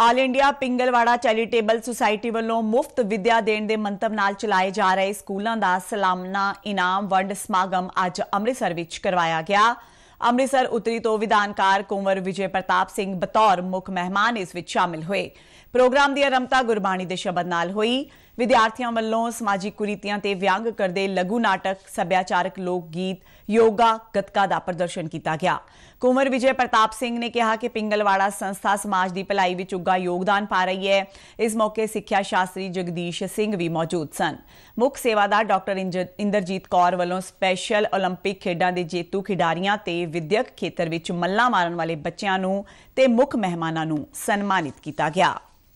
ਆਲ India Pingalwara charitable society ਵੱਲੋਂ ਮੁਫਤ ਵਿਦਿਆ ਦੇਣ ਦੇ ਮੰਤਵ ਨਾਲ ਚਲਾਏ ਜਾ ਰਹੇ ਸਕੂਲਾਂ ਦਾ ਸਲਾਮਨਾ ਇਨਾਮ ਵੰਡ ਸਮਾਗਮ ਅੱਜ ਅੰਮ੍ਰਿਤਸਰ ਵਿੱਚ ਕਰਵਾਇਆ ਗਿਆ ਅੰਮ੍ਰਿਤਸਰ ਉਤਰੀ ਤੋਂ ਵਿਧਾਨਕਾਰ ਕੁੰਵਰ ਵਿਜੇ ਪ੍ਰਤਾਪ ਸਿੰਘ ਬਤੌਰ ਮੁੱਖ ਮਹਿਮਾਨ ਇਸ ਵਿੱਚ ਸ਼ਾਮਿਲ ਹੋਏ ਪ੍ਰੋਗਰਾਮ ਦੀ ਆਰੰਭਤਾ ਗੁਰਬਾਣੀ ਦੇ ਸ਼ਬਦ ਨਾਲ ਹੋਈ ਵਿਦਿਆਰਥੀਆਂ ਵੱਲੋਂ ਸਮਾਜਿਕ ਕੁਰੀਤੀਆਂ ਤੇ ਵਿਅੰਗ ਕਰਦੇ ਲਘੂ ਨਾਟਕ ਸੱਭਿਆਚਾਰਕ ਲੋਕ ਗੀਤ ਯੋਗਾ ਗਤਕਾ ਦਾ ਪ੍ਰਦਰਸ਼ਨ ਕੀਤਾ ਗਿਆ ਕੁੰਵਰ ਵਿਜੇ ਪ੍ਰਤਾਪ ਸਿੰਘ ਨੇ ਕਿਹਾ ਕਿ ਪਿੰਗਲਵਾੜਾ ਸੰਸਥਾ ਸਮਾਜ ਦੀ ਭਲਾਈ ਵਿੱਚ ਉੱਗਾ ਯੋਗਦਾਨ ਪਾ ਰਹੀ ਹੈ ਇਸ ਮੌਕੇ ਸਿੱਖਿਆ ਸ਼ਾਸਤਰੀ ਜਗਦੀਸ਼ ਸਿੰਘ ਵੀ ਮੌਜੂਦ ਸਨ ਮੁੱਖ ਸੇਵਾਦਾਰ ਡਾਕਟਰ ਇੰਦਰਜੀਤ ਕੌਰ ਵੱਲੋਂ ਸਪੈਸ਼ਲ 올림픽 ਖੇਡਾਂ ਦੇ ਜੇਤੂ ਖਿਡਾਰੀਆਂ ਤੇ ਤੇ ਵਿਦਿਅਕ ਖੇਤਰ ਵਿੱਚ ਮੱਲਾ ਮਾਰਨ ਵਾਲੇ ਬੱਚਿਆਂ ਨੂੰ ਤੇ ਮੁੱਖ ਮਹਿਮਾਨਾਂ ਨੂੰ ਸਨਮਾਨਿਤ ਕੀਤਾ ਗਿਆ